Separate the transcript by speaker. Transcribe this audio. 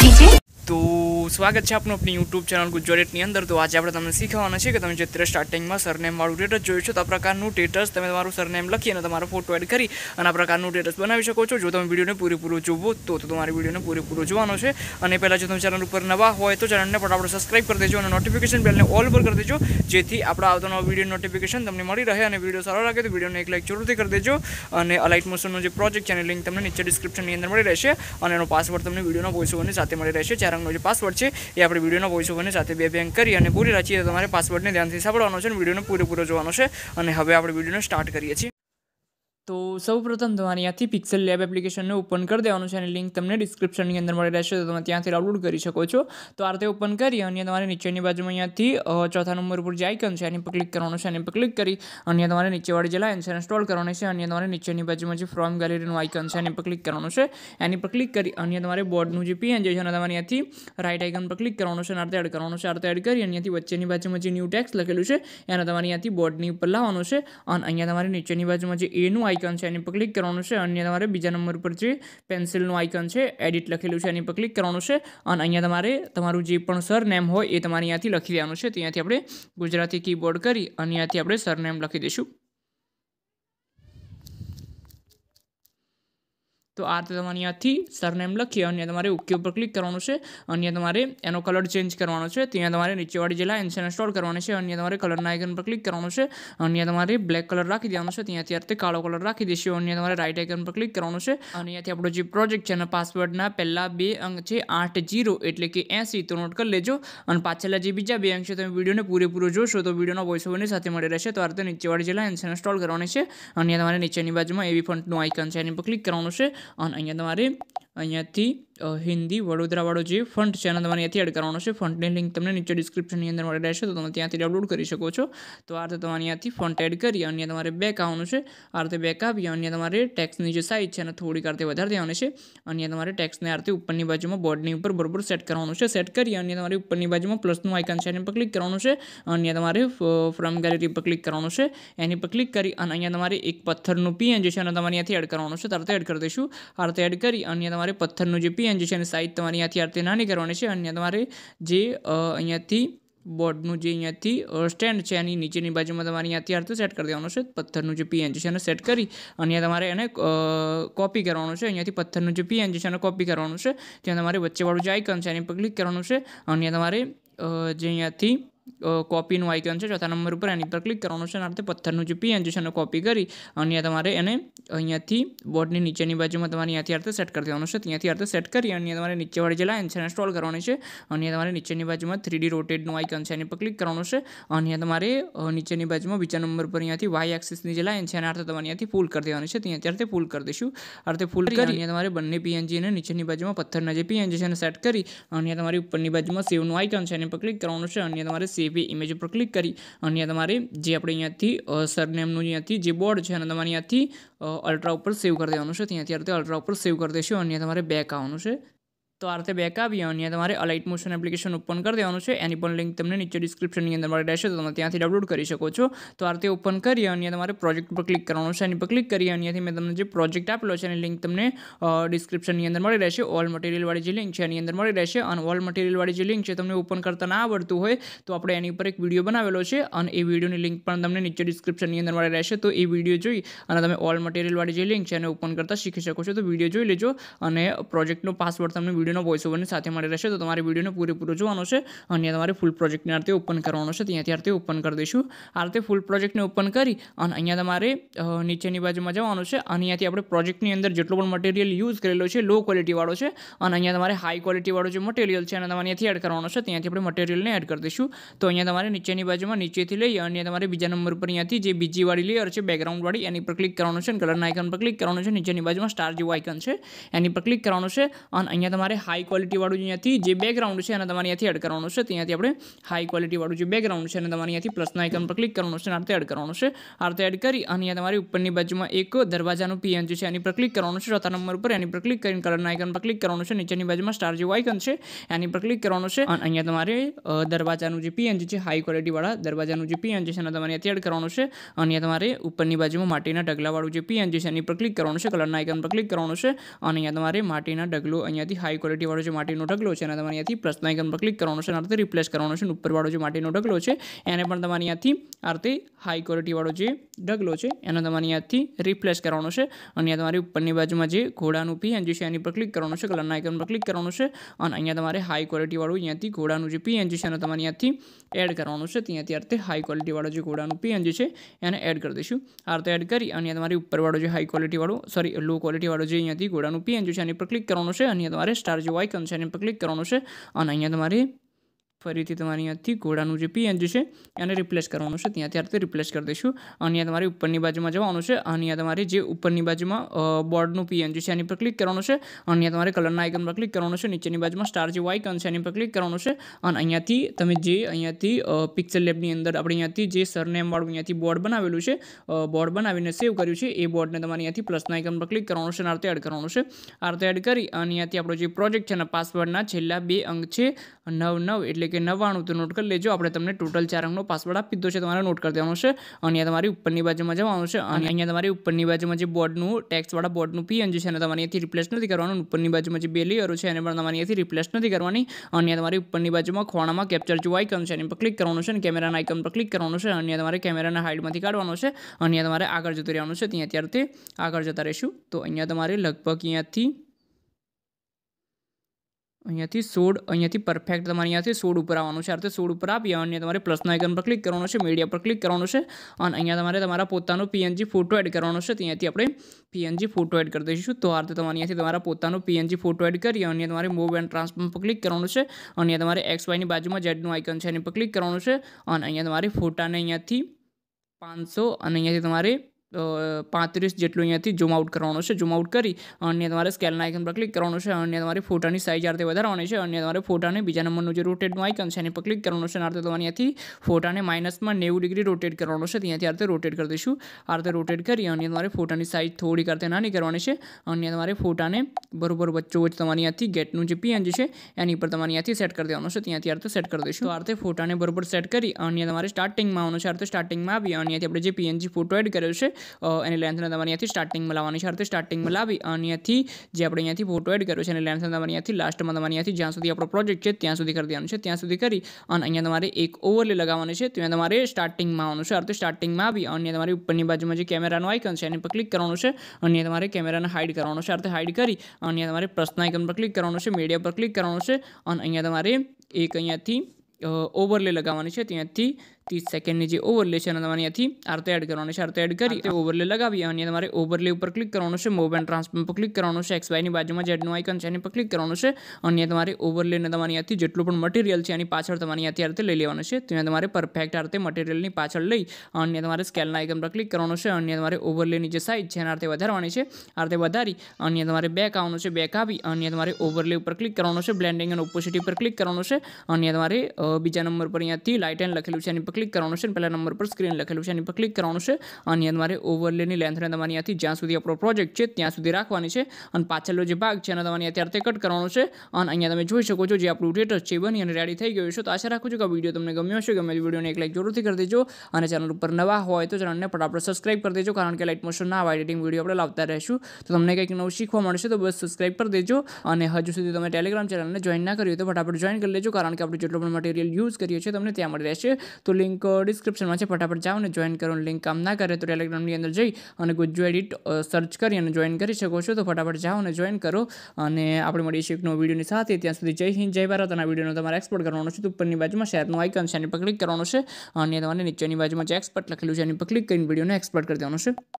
Speaker 1: DJ સ્વાગત છે આપનું આપણી યુટ્યુબ ચેનલ ગુજરાતની અંદર તો આજે આપણે તમને શીખવાના છે કે તમે જે અત્યારે સ્ટાર્ટિંગમાં સરનેમવાળું સ્ટેટસ જોયું છે તો આ પ્રકારનું ટેટસ તમે તમારું સરનેમ લખી અને તમારો ફોટો એડ કરી અને આ પ્રકારનું સ્ટેટસ બનાવી શકો છો જો તમે વિડીયોને પૂરેપૂરો જોવો તો તમારી વિડીયોને પૂરેપૂરો જોવાનો છે અને પહેલાં જો તમે ચેનલ ઉપર નવા હોય તો ચેનલને પણ આપણે સબસ્ક્રાઈબ કરી દેજો અને નોટિફિકેશન બેલને ઓલ પર કરી દેજો જેથી આપણા આવતો નવો વિડીયો નોટિફિકેશન તમને મળી રહે અને વિડીયો સારો લાગે તો વિડીયોને એક લાઈક જરૂરથી કરી દેજો અને અલાઇટ મોશનનો જે પ્રોજેક્ટ છે એની લિંક તમને નીચે ડિસ્ક્રિપ્શનની અંદર મળી રહેશે અને એનો પાસવર્ડ તમને વિડીયોના વોઇસ સાથે મળી રહેશે ચાર અંગનો જે પાસવર્ડ છે છે એ આપણે વિડીયોના વોઇસ ઓવરને સાથે બે બેંક કરી અને પૂરી રચીએ તમારે પાસવર્ડને ધ્યાનથી સાંભળવાનો છે અને વિડીયોને પૂરેપૂરો જોવાનો છે અને હવે આપણે વિડીયોને સ્ટાર્ટ કરીએ છીએ તો સૌ પ્રથમ તમારે ત્યાંથી પિક્સેલ લેબ એપ્લિકેશનને ઓપન કરી દેવાનું છે અને લિંક તમને ડિસ્ક્રિપ્શનની અંદર મળી રહેશે તો તમે ત્યાંથી ડાઉનલોડ કરી શકો છો તો આ રીતે ઓપન કરી અને તમારે નીચેની બાજુમાં અહીંયાથી ચોથા નંબર ઉપર જે આઇકન છે એની પર ક્લિક કરવાનું છે એની પર ક્લિક કરી અને તમારે નીચેવાળી જે લાઇન છે ઇન્સ્ટોલ કરવાની છે અને તમારે નીચેની બાજુમાં જે ફ્રોમ ગેલેરીનું આઇકન છે એની પર ક્લિક કરવાનું છે એની પર ક્લિક કરી અને તમારે બોર્ડનું જે પીએન જે છે અને તમારે અહીંયાથી રાઇટ આઇકન પર ક્લિક કરવાનું છે અને આ એડ કરવાનું છે આ એડ કરી અને અહીંયાથી વચ્ચેની બાજુમાં જે ન્યૂ ટેક્સ લખેલું છે એને તમારે અહીંયાથી બોર્ડની ઉપર લાવવાનું છે અને અહીંયા તમારે નીચેની બાજુમાં જે એનું આઇકન છે એની પર ક્લિક કરવાનું છે અને તમારે બીજા નંબર પર જે પેન્સિલનું આઇકન છે એડિટ લખેલું છે એની પર ક્લિક કરવાનું છે અને અહીંયા તમારે તમારું જે પણ સરનેમ હોય એ તમારે અહીંયાથી લખી દેવાનું છે ત્યાંથી આપણે ગુજરાતી કીબોર્ડ કરી અને અહીંયાથી આપણે સરનેમ લખી દઈશું તો આ રીતે તમારે અહીંયાથી સરનેમ લખી અને તમારે ઓકે ઉપર ક્લિક કરવાનું છે અને તમારે એનો કલર ચેન્જ કરવાનો છે ત્યાં તમારે નીચેવાળી જે લાઇન છે એને કરવાની છે અને તમારે કલરના આઇકન પર ક્લિક કરવાનું છે અને તમારે બ્લેક કલર રાખી દેવાનો છે ત્યાંથી અત્યારે કાળો કલર રાખી દઈશું અને તમારે રાઇટ આઇકન પર ક્લિક કરવાનું છે અને અહીંયાથી આપણો જે પ્રોજેક્ટ છે એના પાસવર્ડના પહેલાં બે અંક છે આઠ જીરો એટલે કે એંસી તો નોટ કરી લેજો અને પાછળના જે બીજા બે અંક છે તમે વિડીયોને પૂરેપૂરો જોશો તો વિડીયોના વોઇસ ઓવરની સાથે મળી રહેશે તો આ રીતે નીચેવાળી જે લાઇન છે સ્ટોલ કરવાની છે અને તમારે નીચેની બાજુમાં એવી ફંટનું આઇકન છે એની પર ક્લિક કરવાનું છે અને અહીંયા તમારે અહીંયાથી હિન્દી વડોદરાવાળો જે ફંડ છે એના તમારે અહીંયાથી એડ કરવાનો છે ફંડની લિંક તમને નીચે ડિસ્ક્રિપ્શનની અંદર મળી રહેશે તો તમે ત્યાંથી ડાઉનલોડ કરી શકો છો તો આ રીતે તમારે અહીંયાથી ફંડ એડ કરી અન્ય તમારે બેક આવવાનું છે આ રીતે બેક આવી અન્ય તમારે ટેક્સની જે સાઇઝ છે એને થોડીક આ વધારે દેવાની છે અને તમારે ટેક્સને આ રીતે ઉપરની બાજુમાં બોર્ડની ઉપર બરોબર સેટ કરવાનું છે સેટ કરી અન્ય તમારી ઉપરની બાજુમાં પ્લસનું આઇકન છે એની પર ક્લિક કરવાનું છે અન્ય તમારે ફ્રમ ગેલેરી પર ક્લિક કરવાનું છે એની પર ક્લિક કરી અને અહીંયા તમારે એક પથ્થરનું પીએન જે છે એને તમારે અહીંયાથી એડ કરવાનું છે તરત એડ કરી દઈશું આ રીતે એડ કરી અન્ય તમારે પથ્થરનું જે પી એમપીએન જે છે એની સાઇઝ તમારે અહીંયાથી આરતી નાની કરવાની છે અને તમારે જે અહીંયાથી બોર્ડનું જે અહીંયાથી સ્ટેન્ડ છે એની નીચેની બાજુમાં તમારે અહીંયાથી અર્થ સેટ કરી દેવાનું છે પથ્થરનું જે પીએન છે એને સેટ કરી અને તમારે એને કોપી કરવાનું છે અહીંયાથી પથ્થરનું જે પીએન છે એને કોપી કરવાનું છે ત્યાં તમારે વચ્ચેવાળું જે આઇકન છે એની પર ક્લિક કરવાનું છે અને તમારે જે અહીંયાથી કોપીનું આઇકન છે ચોથા નંબર ઉપર એની પર ક્લિક કરવાનું છે અને આપણે પથ્થરનું જે પીએનજી છે એને કોપી કરી અને તમારે એને અહીંયાથી બોર્ડની નીચેની બાજુમાં તમારે અહીંયાથી અર્થે સેટ કરી દેવાનું છે ત્યાંથી અર્થે સેટ કરી અને તમારે નીચેવાળી જે લાઇન છે એને સ્ટોલ કરવાની છે અને તમારે નીચેની બાજુમાં થ્રીડી રોટેડનું આઇકન છે એની પર ક્લિક કરવાનું છે અને તમારે નીચેની બાજુમાં બીજા નંબર પર અહીંયાથી વાય એક્સિસની જે લાઇન છે એના અર્થે તમારે અહીંયાથી ફૂલ કરી દેવાની છે ત્યાંથી અર્થે ફૂલ કરી દઈશું અર્થે ફૂલ કરી અહીંયા તમારે બંને પીએનજીને નીચેની બાજુમાં પથ્થરના જે પીએનજી છે એને સેટ કરી અને તમારી ઉપરની બાજુમાં સેવનું આઇકન છે એની પર ક્લિક કરવાનું છે અને તમારે સેવ એ ઇમેજ ઉપર ક્લિક કરી અને તમારે જે આપણે અહીંયાથી સરનેમનું અહીંયાથી જે બોર્ડ છે અને તમારે અહીંયાથી અલ્ટ્રા ઉપર સેવ કરી દેવાનું છે ત્યાંથી અલ્ટ્રા ઉપર સેવ કરી દેશો અને તમારે બેક આવવાનું છે તો આ રીતે બેક આવી અને તમારે અલાઇટ મોશન એપ્લિકેશન ઓપન કરી દેવાનું છે એની પણ લિંક તમને નીચે ડિસ્ક્રિપ્શનની અંદર મળી રહેશે તો તમે ત્યાંથી ડાઉનલોડ કરી શકો છો તો આ રીતે ઓપન કરી અને તમારે પ્રોજેક્ટ પર ક્લિક કરવાનું છે એની પર ક્લિક કરી અને મેં તમને જે પ્રોજેક્ટ આપેલો છે એની લિંક તમને ડિસ્ક્રિપ્શનની અંદર મળી રહેશે ઓલ મટીરિયલવાળી જે લિંક છે એની અંદર મળી રહેશે અને ઓલ મટીરિયલવાળી જે લિંક છે તમને ઓપન કરતા ના આવડતું હોય તો આપણે એની ઉપર એક વિડીયો બનાવેલો છે અને એ વિડીયોની લિંક પણ તમને નીચે ડિસ્ક્રિપ્શનની અંદર મળી રહેશે તો એ વિડીયો જોઈ અને તમે ઓલ મટીરિયલવાળી જે લિંક છે એને ઓપન કરતા શીખી શકો છો તો વિડીયો જોઈ લેજો અને પ્રોજેક્ટનો પાસવર્ડ તમને વિડીયો વિડીયોનો વોઇસ ઓવરની સાથે મળી રહેશે તો તમારે વિડીયોને પૂરેપૂરો જોવાનો છે અને તમારે ફૂલ પ્રોજેક્ટને આ ઓપન કરવાનો છે ત્યાંથી આ ઓપન કરી દઈશું આ રીતે ફૂલ પ્રોજેક્ટને ઓપન કરી અને અહીંયા તમારે નીચેની બાજુમાં જવાનું છે અને અહીંયાથી આપણે પ્રોજેક્ટની અંદર જેટલો પણ મટીરિયલ યુઝ કરેલો છે લો ક્વોલિટીવાળો છે અને અહીંયા તમારે હાઈ ક્વોલિટીવાળો જે મટીરિયલ છે અને તમારે અહીંયાથી એડ કરવાનો છે ત્યાંથી આપણે મટીરિયલને એડ કરી દઈશું તો અહીંયા તમારે નીચેની બાજુમાં નીચેથી લઈ અને તમારે બીજા નંબર પર અહીંયાથી જે બીજી વાળી લેયર છે બેકગ્રાઉન્ડવાળી એની પર ક્લિક કરવાનું છે અને કલરના આઇકન પર ક્લિક કરવાનું છે નીચેની બાજુમાં સ્ટાર જેવું આઇકન છે એની પર ક્લિક કરવાનું છે અને અહીંયા તમારે તમારે હાઈ ક્વોલિટીવાળું જે અહીંયાથી જે બેકગ્રાઉન્ડ છે અને તમારે અહીંયાથી એડ કરવાનું છે ત્યાંથી આપણે હાઈ ક્વોલિટીવાળું જે બેકગ્રાઉન્ડ છે અને તમારે અહીંયાથી પ્લસના આઇકન પર ક્લિક કરવાનું છે અને આ એડ કરવાનું છે આ રીતે એડ કરી અને અહીંયા તમારી ઉપરની બાજુમાં એક દરવાજાનું પીએનજી છે એની પર ક્લિક કરવાનું છે ચોથા નંબર પર એની પર ક્લિક કરીને કલરના આઇકન પર ક્લિક કરવાનું છે નીચેની બાજુમાં સ્ટાર જેવું આઇકન છે એની પર ક્લિક કરવાનું છે અને અહીંયા તમારે દરવાજાનું જે પીએનજી છે હાઈ ક્વોલિટીવાળા દરવાજાનું જે પીએનજી છે એને તમારે અહીંયાથી એડ કરવાનું છે અને અહીંયા તમારે ઉપરની બાજુમાં માટીના ઢગલાવાળું જે પીએનજી છે એની પર ક્લિક કરવાનું છે કલરના આઇકન પર ક્લિક કરવાનું છે અને અહીંયા તમારે માટીના ઢગલું અહીંયાથી હાઈ ક્વોલિટીવાળો જે માટીનો ઢગલો છે અને તમારે અહીંયાથી પ્લસના આઇકન પર ક્લિક કરવાનો છે અને આ રિપ્લેસ કરવાનો છે અને ઉપરવાળો જે માટીનો ઢગલો છે એને પણ તમારે અહીંયાથી આ રીતે હાઈ ક્વોલિટીવાળો જે ઢગલો છે એને તમારે અહીંયાથી રિપ્લેસ કરવાનો છે અને અહીંયા તમારી ઉપરની બાજુમાં જે ઘોડાનું પીએનજી છે એની પર ક્લિક કરવાનું છે કલરના આઇકન પર ક્લિક કરવાનું છે અને અહીંયા તમારે હાઈ ક્વોલિટીવાળું અહીંયાથી ઘોડાનું જે પીએનજી છે એને તમારે અહીંયાથી એડ કરવાનું છે ત્યાંથી અર્થે હાઈ ક્વોલિટીવાળો જે ઘોડાનું પીએનજી છે એને એડ કરી દઈશું આ રીતે એડ કરી અને તમારી ઉપરવાળો જે હાઈ ક્વોલિટીવાળો સોરી લો ક્વોલિટીવાળો જે અહીંયાથી ઘોડાનું પીએનજી છે એની પર ક્લિક કરવાનું છે અને તમારે સ્ટાર્ટ સ્ટાર જેવું આઇકન છે એની પર ક્લિક કરવાનું છે અને અહીંયા તમારી ફરીથી તમારે અહીંયાથી ઘોડાનું જે પીએનજી છે એને રિપ્લેસ કરવાનું છે ત્યાં ત્યારથી રિપ્લેસ કરી દઈશું અહીંયા તમારે ઉપરની બાજુમાં જવાનું છે અહીંયા તમારે જે ઉપરની બાજુમાં બોર્ડનું પીએનજી છે એની પર ક્લિક કરવાનું છે અહીંયા તમારે કલરના આઇકન પર ક્લિક કરવાનું છે નીચેની બાજુમાં સ્ટાર જે આઇકન છે એની પર ક્લિક કરવાનું છે અને અહીંયાથી તમે જે અહીંયાથી પિક્ચર લેબની અંદર આપણે અહીંયાથી જે સરનેમવાળું અહીંયાથી બોર્ડ બનાવેલું છે બોર્ડ બનાવીને સેવ કર્યું છે એ બોર્ડને તમારે અહીંયાથી પ્લસના આઇકન પર ક્લિક કરવાનું છે અને આરતે એડ કરવાનું છે આરતે એડ કરી અને અહીંયાથી આપણો જે પ્રોજેક્ટ છે એના પાસવર્ડના છેલ્લા બે અંક છે નવ નવ એટલે કે નવ્વાણું તો નોટ કરી લેજો આપણે તમને ટોટલ ચાર અંગનો પાસવર્ડ આપી દીધો છે તમારે નોટ કરી દેવાનો છે અને તમારી ઉપરની બાજુમાં જવાનું છે અને અહીંયા તમારી ઉપરની બાજુમાં જે બોર્ડનું ટેક્સવાળા બોર્ડનું પીએન જે છે અને તમારે અહીંયાથી રિપ્લેસ નથી કરવાનું ઉપરની બાજુમાં જે બે લેયરો છે એને પણ તમારે અહીંયાથી રિપ્લેસ નથી કરવાની અને તમારી ઉપરની બાજુમાં ખોણામાં કેપ્ચર જેવું આઇકન છે એની પર ક્લિક કરવાનું છે અને કેમેરાના આઇકન પર ક્લિક કરવાનું છે અને તમારે કેમેરાના હાઇડમાંથી કાઢવાનો છે અને તમારે આગળ જતું રહેવાનું છે ત્યાં ત્યારથી આગળ જતા રહીશું તો અહીંયા તમારે લગભગ અહીંયાથી અહીંયાથી સોળ અહીંયાથી પરફેક્ટ તમારે અહીંયાથી સોળ ઉપર આવવાનું છે આ રીતે સોળ ઉપર આપી અને તમારે પ્લસના આઇકન પર ક્લિક કરવાનું છે મીડિયા પર ક્લિક કરવાનું છે અને અહીંયા તમારે તમારા પોતાનો પીએનજી ફોટો એડ કરવાનો છે ત્યાંથી આપણે પીએનજી ફોટો એડ કરી દઈશું તો આ રીતે તમારે અહીંયાથી તમારા પોતાનો પીએનજી ફોટો એડ કરી અને તમારે મૂવ એન્ડ ટ્રાન્સફોર્મ પર ક્લિક કરવાનું છે અને તમારે એક્સ વાયની બાજુમાં ઝેડનું આઇકન છે એની પર ક્લિક કરવાનું છે અને અહીંયા તમારે ફોટાને અહીંયાથી પાંચસો અને અહીંયાથી તમારે પાંત્રીસ જેટલું અહીંયાથી ઝૂમ આઉટ કરવાનો છે ઝૂમ આઉટ કરી અને તમારે સ્કેલના આઇકન પર ક્લિક કરવાનું છે અને તમારે ફોટાની સાઇઝ આ વધારવાની છે અને તમારે ફોટાને બીજા નંબરનું જે રોટેટનું આઇકન છે એને પર ક્લિક કરવાનું છે અને આ તમારે અહીંયાથી ફોટાને માઇનસમાં નેવું ડિગ્રી રોટેટ કરવાનો છે ત્યાંથી આ રોટેટ કરી દઈશું આ રીતે રોટેટ કરી અને તમારે ફોટાની સાઇઝ થોડી આ નાની કરવાની છે અને તમારે ફોટાને બરોબર વચ્ચોવચ્ચ તમારી અહીંયાથી ગેટનું જે પીએનજી છે એની પર તમારે અહીંયાથી સેટ કરી દેવાનું છે ત્યાંથી આ સેટ કરી દઈશું આ રીતે ફોટાને બરોબર સેટ કરી અને તમારે સ્ટાર્ટિંગમાં આવવાનું છે આ સ્ટાર્ટિંગમાં આવી અને અહીંયાથી આપણે જે પીએનજી ફોટો એડ કર્યો છે એની લેન્થને તમારે અહીંયાથી સ્ટાર્ટિંગમાં લાવવાની છે અર્થે સ્ટાર્ટિંગમાં લાવી અને અહીંયાથી જે આપણે અહીંયાથી ફોટો એડ કર્યો છે એની લેન્થને તમારે અહીંયાથી લાસ્ટમાં તમારે અહીંયાથી જ્યાં સુધી આપણો પ્રોજેક્ટ છે ત્યાં સુધી કરી દેવાનું છે ત્યાં સુધી કરી અને અહીંયા તમારે એક ઓવરલે લગાવવાનું છે ત્યાં તમારે સ્ટાર્ટિંગમાં આવવાનું છે અર્થે સ્ટાર્ટિંગમાં આવી અને તમારી ઉપરની બાજુમાં જે કેમેરાનું આઇકન છે એની પર ક્લિક કરવાનું છે અને તમારે કેમેરાને હાઇડ કરવાનું છે અર્થે હાઇડ કરી અને તમારે પ્રશ્ન આઇકન પર ક્લિક કરવાનું છે મીડિયા પર ક્લિક કરવાનું છે અને અહીંયા તમારે એક અહીંયાથી ઓવરલે લગાવવાની છે ત્યાંથી ત્રીસ સેકન્ડની જે ઓવરલે છે એને તમારે અહીંયાથી આર તો એડ કરવાની છે આર તો એડ કરી ઓવરલે લગાવી અને તમારે ઓવરલે ઉપર ક્લિક કરવાનું છે મૂવ એન્ડ ટ્રાન્સફોર્મ પર ક્લિક કરવાનું છે એક્સ વાયની બાજુમાં જેડનું આઇકન છે એની પર ક્લિક કરવાનું છે અને તમારે ઓવરલેને તમારે અહીંયાથી જેટલું પણ મટીરિયલ છે એની પાછળ તમારે અહીંયાથી આરતે લઈ લેવાનું છે ત્યાં તમારે પરફેક્ટ આરતે મટીરિયલની પાછળ લઈ અને તમારે સ્કેલના આઇકન પર ક્લિક કરવાનું છે અને તમારે ઓવરલેની જે સાઇઝ છે એના આરતે વધારવાની છે આરતે વધારી અને તમારે બેક આવવાનું છે બેક આવી અને તમારે ઓવરલે ઉપર ક્લિક કરવાનું છે બ્લેન્ડિંગ એન્ડ ઓપોસિટી ક્લિક કરવાનું છે અને તમારે બીજા નંબર પર અહીંયાથી લાઇટ લખેલું છે એની પર ક્લિક કરવાનું છે પહેલા નંબર પર સ્ક્રીન લખેલું છે એની પર ક્લિક કરવાનું છે અને તમારે ઓવરલેની લેન્થને તમારી અહીંયાથી જ્યાં સુધી આપણો પ્રોજેક્ટ છે ત્યાં સુધી રાખવાની છે અને પાછળનો જે ભાગ છે એને તમારે અત્યારે કટ કરવાનો છે અને અહીંયા તમે જોઈ શકો છો જે આપણું ડેટસ છે બની અને રેડી થઈ ગયું છે તો આશા રાખું છું કે વિડીયો તમને ગમ્યો હશે ગમે વિડીયોને એક લાઈક જરૂરથી કરી દેજો અને ચેનલ ઉપર નવા હોય તો ચેનલને આપણે સબસ્ક્રાઈબ કરી દેજો કારણ કે લાઇટ મોશનના આવા એડિટિંગ વિડીયો આપણે લાવતા રહીશું તો તમને કંઈક નવું શીખવા મળશે તો બસ સબસ્ક્રાઈબ કરી દેજો અને હજુ સુધી તમે ટેલિગ્રામ ચેનલને જોઈન ના કર્યું તો ફટાફટ જોઈન કરી લેજો કારણ કે આપણે જેટલો પણ મટીરિયલ યુઝ કરીએ છીએ તમને ત્યાં મળી રહેશે તો લિંક ડિસ્ક્રિપ્શનમાં છે ફટાફટ જાઓ અને જોઈન કરો લિંક કામ ના કરે તો ટેલિગ્રામની અંદર જઈ અને ગુજ્જુ એડિટ સર્ચ કરી અને જોઈન કરી શકો છો તો ફટાફટ જાઓ અને જોઈન કરો અને આપણે મળીશું એક નવો વિડીયોની સાથે ત્યાં સુધી જય હિન્દ જય ભારત અને વિડીયોનો તમારે એક્સપોર્ટ કરવાનો છે તો ઉપરની બાજુમાં શેરનું આઇકન છે એની પર ક્લિક કરવાનું છે અને તમારે નીચેની બાજુમાં જે એક્સપર્ટ લખેલું છે એની પર ક્લિક કરીને વિડીયોને એક્સપોર્ટ કરી દેવાનું છે